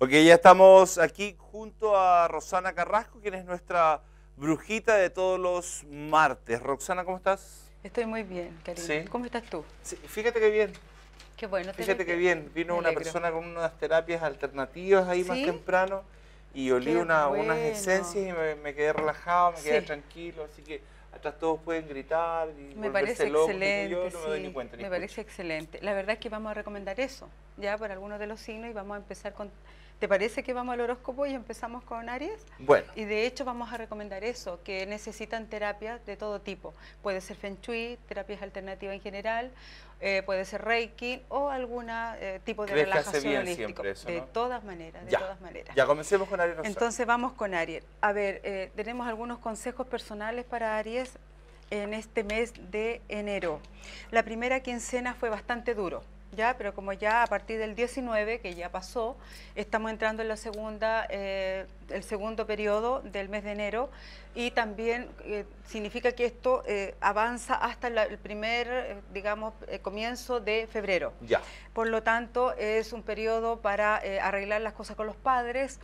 Ok, ya estamos aquí junto a Rosana Carrasco, quien es nuestra brujita de todos los martes. Roxana, ¿cómo estás? Estoy muy bien, cariño. ¿Cómo estás tú? fíjate que bien. Qué bueno. fíjate que bien. Vino una persona con unas terapias alternativas ahí más temprano y olí una, unas esencias y me, quedé relajado, me quedé tranquilo, así que atrás todos pueden gritar y me parece excelente no me me parece excelente la verdad es que vamos a recomendar eso ya por algunos de los signos y vamos a empezar con ¿Te parece que vamos al horóscopo y empezamos con Aries? Bueno. Y de hecho vamos a recomendar eso, que necesitan terapias de todo tipo. Puede ser Feng Shui, terapias alternativas en general, eh, puede ser Reiki o algún eh, tipo de relajación De todas maneras, de todas maneras. Ya comencemos con Aries. Entonces vamos con Aries. A ver, eh, tenemos algunos consejos personales para Aries en este mes de enero. La primera quincena fue bastante duro ya, pero como ya a partir del 19, que ya pasó, estamos entrando en la segunda, eh, el segundo periodo del mes de enero y también eh, significa que esto eh, avanza hasta el primer, digamos, comienzo de febrero. Ya. Por lo tanto, es un periodo para arreglar las cosas con los padres,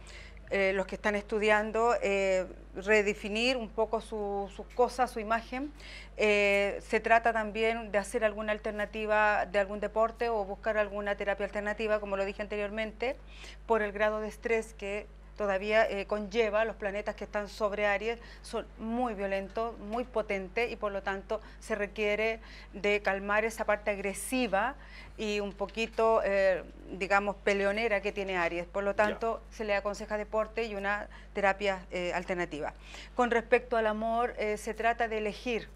eh, los que están estudiando, eh, redefinir un poco sus cosas, su imagen. Eh, se trata también de hacer alguna alternativa de algún deporte o buscar alguna terapia alternativa, como lo dije anteriormente, por el grado de estrés que todavía eh, conlleva, los planetas que están sobre Aries son muy violentos, muy potentes y por lo tanto se requiere de calmar esa parte agresiva y un poquito, eh, digamos, peleonera que tiene Aries. Por lo tanto, se le aconseja deporte y una terapia eh, alternativa. Con respecto al amor, se trata de elegir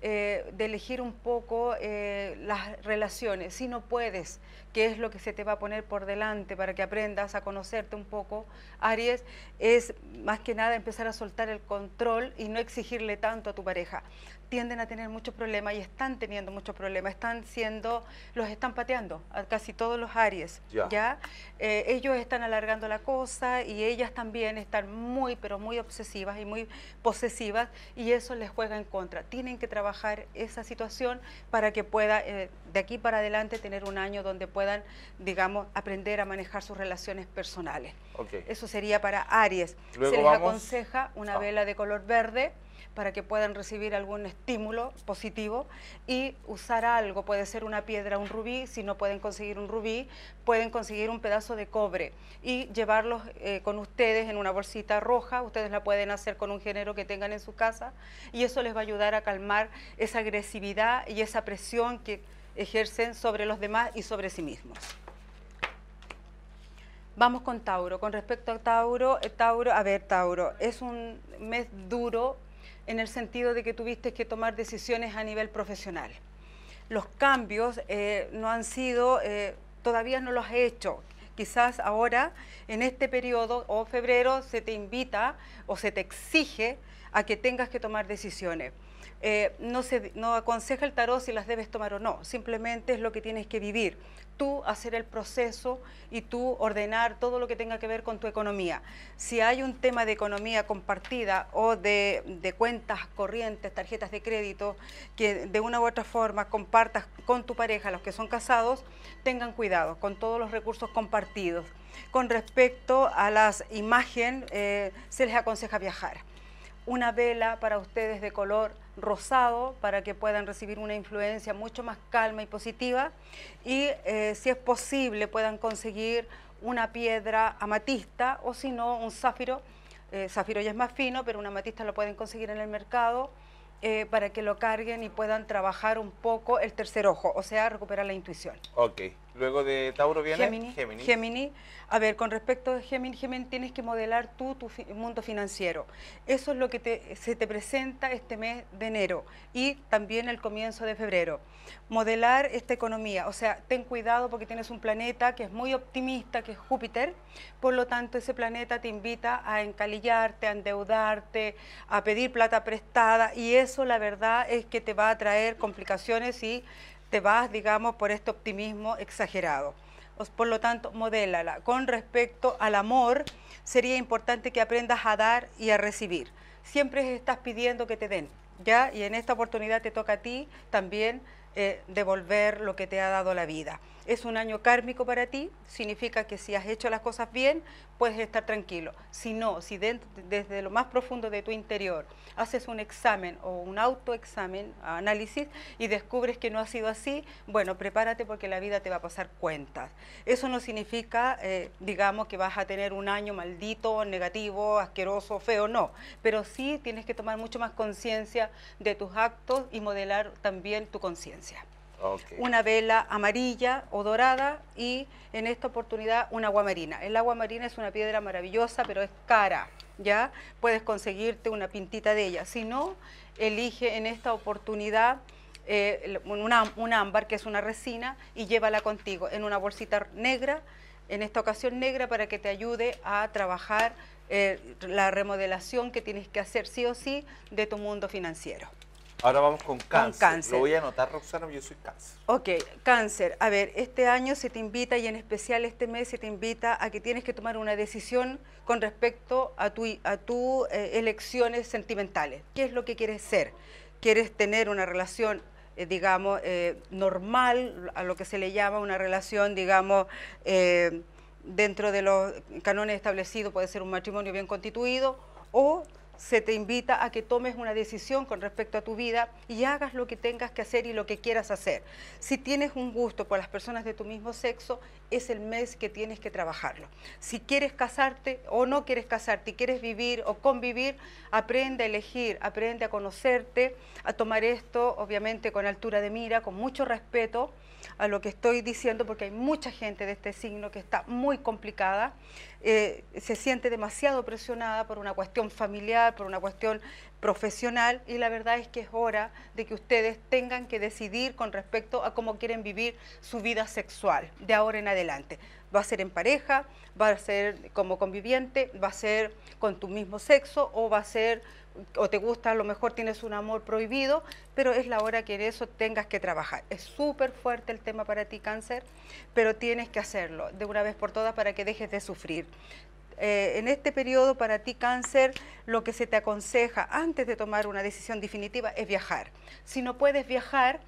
eh, de elegir un poco eh, las relaciones, si no puedes, qué es lo que se te va a poner por delante para que aprendas a conocerte un poco, Aries, es más que nada empezar a soltar el control y no exigirle tanto a tu pareja. Tienden a tener muchos problemas y están teniendo muchos problemas, están siendo, los están pateando a casi todos los Aries, ¿ya? Eh, ellos están alargando la cosa y ellas también están muy, pero muy obsesivas y muy posesivas y eso les juega en contra. Tienen que trabajar trabajar esa situación para que pueda eh, de aquí para adelante tener un año donde puedan, digamos, aprender a manejar sus relaciones personales. Okay. Eso sería para Aries. Se les aconseja una vela de color verde para que puedan recibir algún estímulo positivo y usar algo, puede ser una piedra, un rubí, si no pueden conseguir un rubí, pueden conseguir un pedazo de cobre y llevarlos eh, con ustedes en una bolsita roja, ustedes la pueden hacer con un género que tengan en su casa y eso les va a ayudar a calmar esa agresividad y esa presión que ejercen sobre los demás y sobre sí mismos. Vamos con Tauro. Con respecto a Tauro, eh, Tauro, a ver, Tauro, es un mes duro en el sentido de que tuviste que tomar decisiones a nivel profesional. Los cambios eh, no han sido, eh, todavía no los he hecho. Quizás ahora, en este periodo o febrero, se te invita o se te exige a que tengas que tomar decisiones. Eh, no, se, aconseja el tarot si las debes tomar o no, simplemente es lo que tienes que vivir. Tú hacer el proceso y tú ordenar todo lo que tenga que ver con tu economía. Si hay un tema de economía compartida o de, cuentas corrientes, tarjetas de crédito, que de una u otra forma compartas con tu pareja, los que son casados, tengan cuidado con todos los recursos compartidos. Con respecto a las imágenes, eh, se les aconseja viajar. Una vela para ustedes de color rosado para que puedan recibir una influencia mucho más calma y positiva y eh, si es posible puedan conseguir una piedra amatista o si no un zafiro, eh, zafiro ya es más fino, pero un amatista lo pueden conseguir en el mercado eh, para que lo carguen y puedan trabajar un poco el tercer ojo, o sea, recuperar la intuición. Ok. Luego de Tauro viene Géminis. A ver, con respecto a Géminis, Géminis tienes que modelar tú tu mundo financiero. Eso es lo que se te presenta este mes de enero y también el comienzo de febrero. Modelar esta economía, o sea, ten cuidado porque tienes un planeta que es muy optimista, que es Júpiter, por lo tanto ese planeta te invita a encalillarte, a endeudarte, a pedir plata prestada y eso la verdad es que te va a traer complicaciones y te vas, digamos, por este optimismo exagerado. Por lo tanto, modélala. Con respecto al amor, sería importante que aprendas a dar y a recibir. Siempre estás pidiendo que te den, ¿ya? Y en esta oportunidad te toca a ti también eh, devolver lo que te ha dado la vida. Es un año kármico para ti, significa que si has hecho las cosas bien, puedes estar tranquilo. Si no, si desde lo más profundo de tu interior haces un examen o un autoexamen, análisis, y descubres que no ha sido así, bueno, prepárate porque la vida te va a pasar cuentas. Eso no significa, eh, digamos, que vas a tener un año maldito, negativo, asqueroso, feo, no. Pero sí tienes que tomar mucho más conciencia de tus actos y modelar también tu conciencia. Una vela amarilla o dorada y en esta oportunidad un agua marina. El agua marina es una piedra maravillosa, pero es cara, ¿ya? Puedes conseguirte una pintita de ella. Si no, elige en esta oportunidad eh, un ámbar, que es una resina, y llévala contigo en una bolsita negra, en esta ocasión negra, para que te ayude a trabajar eh, la remodelación que tienes que hacer sí o sí de tu mundo financiero. Ahora vamos con cáncer. Lo voy a anotar, Roxana, yo soy cáncer. Ok, cáncer. A ver, este año se te invita y en especial este mes se te invita a que tienes que tomar una decisión con respecto a tus eh, elecciones sentimentales. ¿Qué es lo que quieres ser? ¿Quieres tener una relación eh, digamos, eh, normal, a lo que se le llama una relación, digamos, dentro de los canones establecidos, puede ser un matrimonio bien constituido, o se te invita a que tomes una decisión con respecto a tu vida y hagas lo que tengas que hacer y lo que quieras hacer. Si tienes un gusto por las personas de tu mismo sexo, es el mes que tienes que trabajarlo. Si quieres casarte o no quieres casarte, quieres vivir o convivir, aprende a elegir, aprende a conocerte, a tomar esto obviamente con altura de mira, con mucho respeto a lo que estoy diciendo porque hay mucha gente de este signo que está muy complicada eh, se siente demasiado presionada por una cuestión familiar, por una cuestión profesional y la verdad es que es hora de que ustedes tengan que decidir con respecto a cómo quieren vivir su vida sexual de ahora en adelante va a ser en pareja, va a ser como conviviente, va a ser con tu mismo sexo o va a ser, o te gusta, a lo mejor tienes un amor prohibido, pero es la hora que en eso tengas que trabajar. Es súper fuerte el tema para ti, cáncer, pero tienes que hacerlo de una vez por todas para que dejes de sufrir. Eh, en este periodo para ti cáncer, lo que se te aconseja antes de tomar una decisión definitiva es viajar. Si no puedes viajar,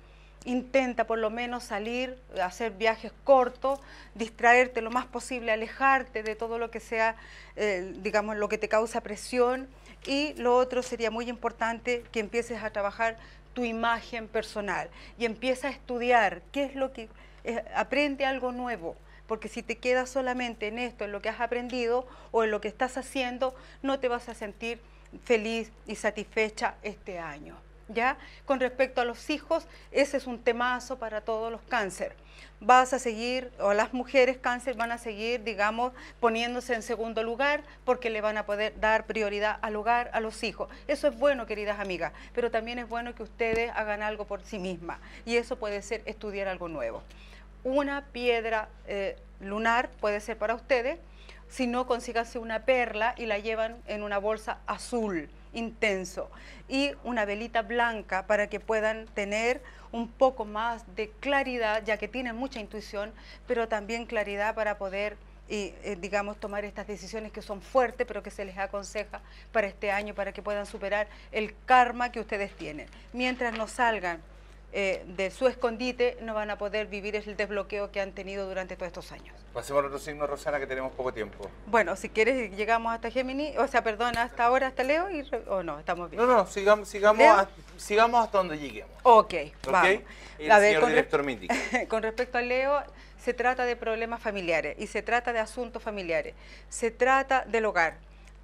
intenta por lo menos salir, hacer viajes cortos, distraerte lo más posible, alejarte de todo lo que sea, eh, digamos, lo que te causa presión. Y lo otro sería muy importante que empieces a trabajar tu imagen personal y empieza a estudiar qué es lo que... Eh, aprende algo nuevo porque si te quedas solamente en esto, en lo que has aprendido o en lo que estás haciendo, no te vas a sentir feliz y satisfecha este año. ¿ya? Con respecto a los hijos, ese es un temazo para todos los cánceres. Vas a seguir, o las mujeres cáncer van a seguir, digamos, poniéndose en segundo lugar porque le van a poder dar prioridad al hogar, a los hijos. Eso es bueno, queridas amigas, pero también es bueno que ustedes hagan algo por sí mismas y eso puede ser estudiar algo nuevo. Una piedra eh, lunar puede ser para ustedes si no, consigase una perla y la llevan en una bolsa azul intenso y una velita blanca para que puedan tener un poco más de claridad, ya que tienen mucha intuición, pero también claridad para poder eh, digamos tomar estas decisiones que son fuertes pero que se les aconseja para este año para que puedan superar el karma que ustedes tienen mientras no salgan eh, de su escondite no van a poder vivir el desbloqueo que han tenido durante todos estos años. Pasemos al otro signo, Rosana, que tenemos poco tiempo. Bueno, si quieres, llegamos hasta Gemini o sea, perdón, hasta ahora, hasta Leo, y o no, estamos bien. No, no, sigamos, sigamos, sigamos hasta donde lleguemos. Ok, okay. vamos. con, director con respecto a Leo, se trata de problemas familiares y se trata de asuntos familiares, se trata del hogar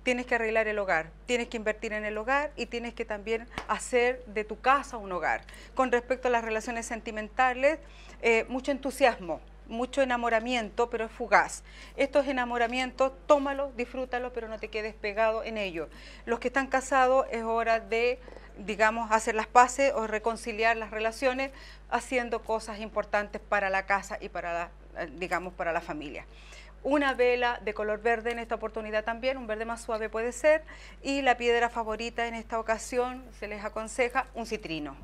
tienes que arreglar el hogar, tienes que invertir en el hogar y tienes que también hacer de tu casa un hogar. Con respecto a las relaciones sentimentales, eh, mucho entusiasmo, mucho enamoramiento, pero es fugaz. Estos enamoramientos, tómalo, disfrútalo, pero no te quedes pegado en ello. Los que están casados es hora de digamos, hacer las paces o reconciliar las relaciones haciendo cosas importantes para la casa y para la, eh, digamos, para la familia una vela de color verde en esta oportunidad también, un verde más suave puede ser, y la piedra favorita en esta ocasión se les aconseja un citrino.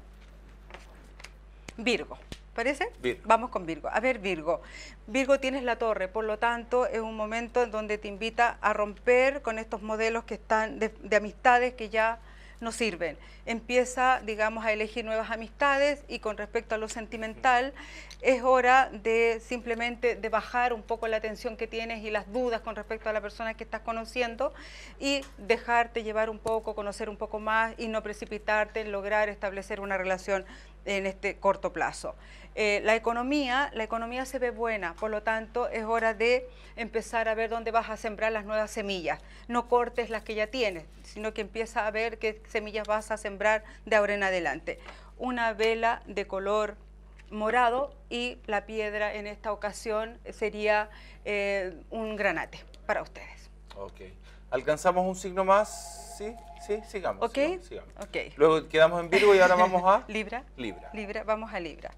Virgo. ¿Parece? Virgo. Vamos con Virgo. A ver, Virgo. Virgo tienes la torre, por lo tanto es un momento en donde te invita a romper con estos modelos que están de amistades que ya no sirven. Empieza, digamos, a elegir nuevas amistades y con respecto a lo sentimental, es hora de simplemente de bajar un poco la tensión que tienes y las dudas con respecto a la persona que estás conociendo y dejarte llevar un poco, conocer un poco más y no precipitarte en lograr establecer una relación en este corto plazo. Eh, la economía, la economía se ve buena, por lo tanto es hora de empezar a ver dónde vas a sembrar las nuevas semillas. No cortes las que ya tienes, sino que empieza a ver qué semillas vas a sembrar de ahora en adelante. Una vela de color morado y la piedra en esta ocasión sería eh, un granate para ustedes. Alcanzamos un signo más, ¿sí? Sí, sigamos. Ok. Sigamos, Luego quedamos en Virgo y ahora vamos a... Libra. Libra. Libra, vamos a Libra.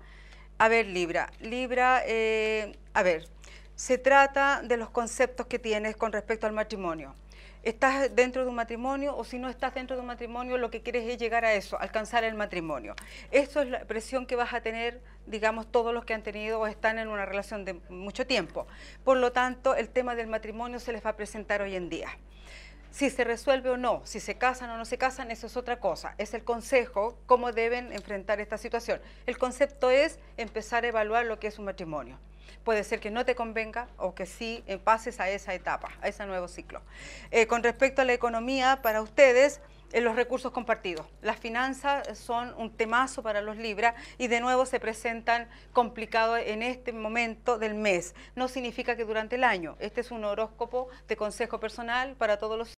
A ver, Libra. Libra, eh, a ver, se trata de los conceptos que tienes con respecto al matrimonio. ¿Estás dentro de un matrimonio o si no estás dentro de un matrimonio, lo que quieres es llegar a eso, alcanzar el matrimonio? Eso es la presión que vas a tener, digamos, todos los que han tenido o están en una relación de mucho tiempo. Por lo tanto, el tema del matrimonio se les va a presentar hoy en día. Si se resuelve o no, si se casan o no se casan, eso es otra cosa. Es el consejo, cómo deben enfrentar esta situación. El concepto es empezar a evaluar lo que es un matrimonio. Puede ser que no te convenga o que sí eh, pases a esa etapa, a ese nuevo ciclo. Eh, con respecto a la economía, para ustedes, eh, los recursos compartidos. Las finanzas son un temazo para los Libra y de nuevo se presentan complicados en este momento del mes. No significa que durante el año. Este es un horóscopo de consejo personal para todos los